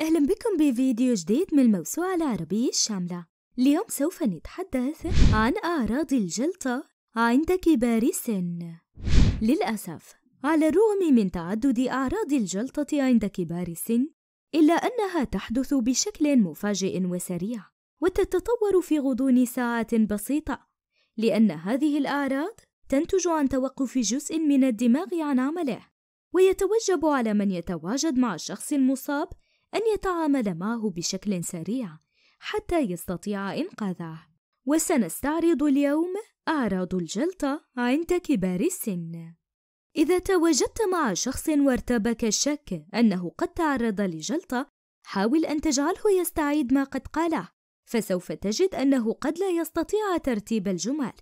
أهلا بكم بفيديو جديد من الموسوعة العربية الشاملة اليوم سوف نتحدث عن أعراض الجلطة عند كبار السن للأسف على الرغم من تعدد أعراض الجلطة عند كبار السن إلا أنها تحدث بشكل مفاجئ وسريع وتتطور في غضون ساعات بسيطة لأن هذه الأعراض تنتج عن توقف جزء من الدماغ عن عمله ويتوجب على من يتواجد مع الشخص المصاب أن يتعامل معه بشكل سريع حتى يستطيع إنقاذه وسنستعرض اليوم أعراض الجلطة عند كبار السن إذا تواجدت مع شخص وارتبك الشك أنه قد تعرض لجلطة حاول أن تجعله يستعيد ما قد قاله فسوف تجد أنه قد لا يستطيع ترتيب الجمل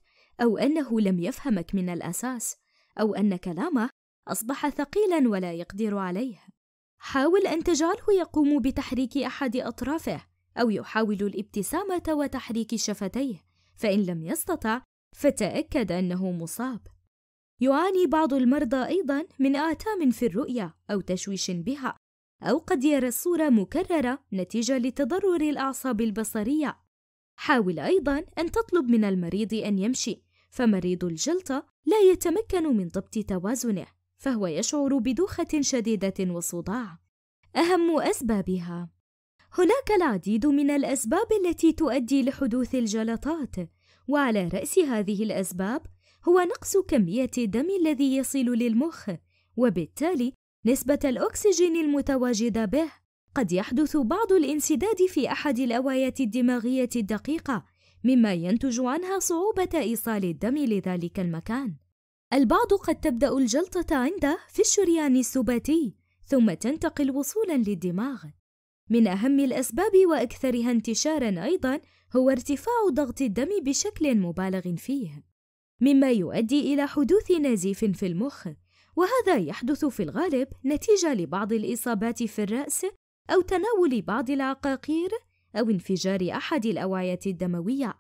أو أنه لم يفهمك من الأساس أو أن كلامه أصبح ثقيلا ولا يقدر عليه حاول أن تجعله يقوم بتحريك أحد أطرافه أو يحاول الابتسامة وتحريك شفتيه فإن لم يستطع فتأكد أنه مصاب يعاني بعض المرضى أيضا من آتام في الرؤية أو تشويش بها أو قد يرى الصورة مكررة نتيجة لتضرر الأعصاب البصرية حاول أيضا أن تطلب من المريض أن يمشي فمريض الجلطة لا يتمكن من ضبط توازنه فهو يشعر بدوخة شديدة وصداع أهم أسبابها هناك العديد من الأسباب التي تؤدي لحدوث الجلطات وعلى رأس هذه الأسباب هو نقص كمية الدم الذي يصل للمخ وبالتالي نسبة الأكسجين المتواجدة به قد يحدث بعض الانسداد في أحد الأواية الدماغية الدقيقة مما ينتج عنها صعوبة إيصال الدم لذلك المكان البعض قد تبدأ الجلطة عنده في الشريان السباتي ثم تنتقل وصولا للدماغ من أهم الأسباب وأكثرها انتشارا أيضا هو ارتفاع ضغط الدم بشكل مبالغ فيه مما يؤدي إلى حدوث نزيف في المخ وهذا يحدث في الغالب نتيجة لبعض الإصابات في الرأس أو تناول بعض العقاقير أو انفجار أحد الأوعية الدموية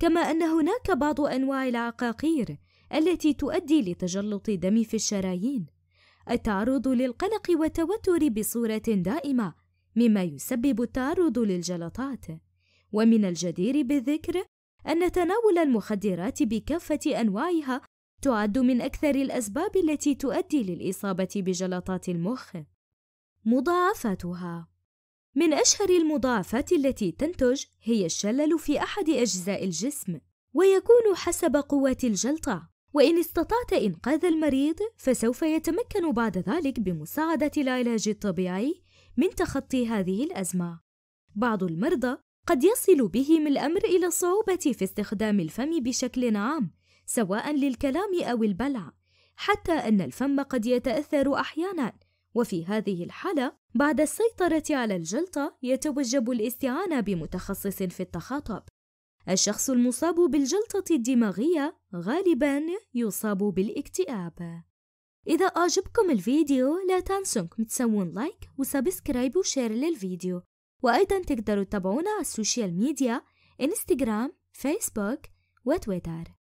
كما أن هناك بعض أنواع العقاقير التي تؤدي لتجلط دم في الشرايين التعرض للقلق والتوتر بصوره دائمه مما يسبب التعرض للجلطات ومن الجدير بالذكر ان تناول المخدرات بكافه انواعها تعد من اكثر الاسباب التي تؤدي للاصابه بجلطات المخ مضاعفاتها من اشهر المضاعفات التي تنتج هي الشلل في احد اجزاء الجسم ويكون حسب قوه الجلطه وإن استطعت إنقاذ المريض فسوف يتمكن بعد ذلك بمساعدة العلاج الطبيعي من تخطي هذه الأزمة. بعض المرضى قد يصل بهم الأمر إلى الصعوبة في استخدام الفم بشكل عام، سواء للكلام أو البلع، حتى أن الفم قد يتأثر أحيانًا، وفي هذه الحالة بعد السيطرة على الجلطة يتوجب الاستعانة بمتخصص في التخاطب. الشخص المصاب بالجلطة الدماغية غالبا يصاب بالاكتئاب إذا أعجبكم الفيديو لا تنسوا أنكم تسوون لايك وسبسكرايب وشير للفيديو وأيضا تقدروا تتابعونا على السوشيال ميديا إنستغرام فيسبوك وتويتر